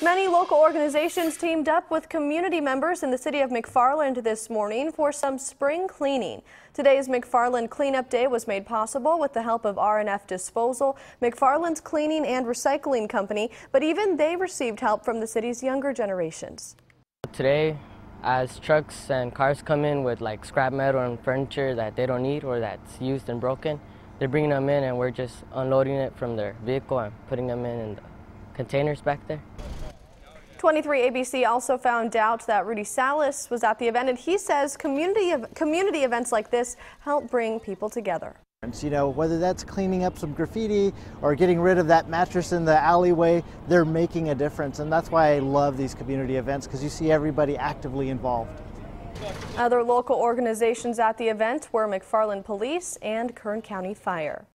Many local organizations teamed up with community members in the city of McFarland this morning for some spring cleaning. Today's McFarland Cleanup Day was made possible with the help of RNF Disposal, McFarland's cleaning and recycling company, but even they received help from the city's younger generations. Today, as trucks and cars come in with like scrap metal and furniture that they don't need or that's used and broken, they're bringing them in and we're just unloading it from their vehicle and putting them in, in the containers back there. 23 ABC also found out that Rudy Salas was at the event, and he says community, community events like this help bring people together. You know, whether that's cleaning up some graffiti or getting rid of that mattress in the alleyway, they're making a difference. And that's why I love these community events because you see everybody actively involved. Other local organizations at the event were McFarland Police and Kern County Fire.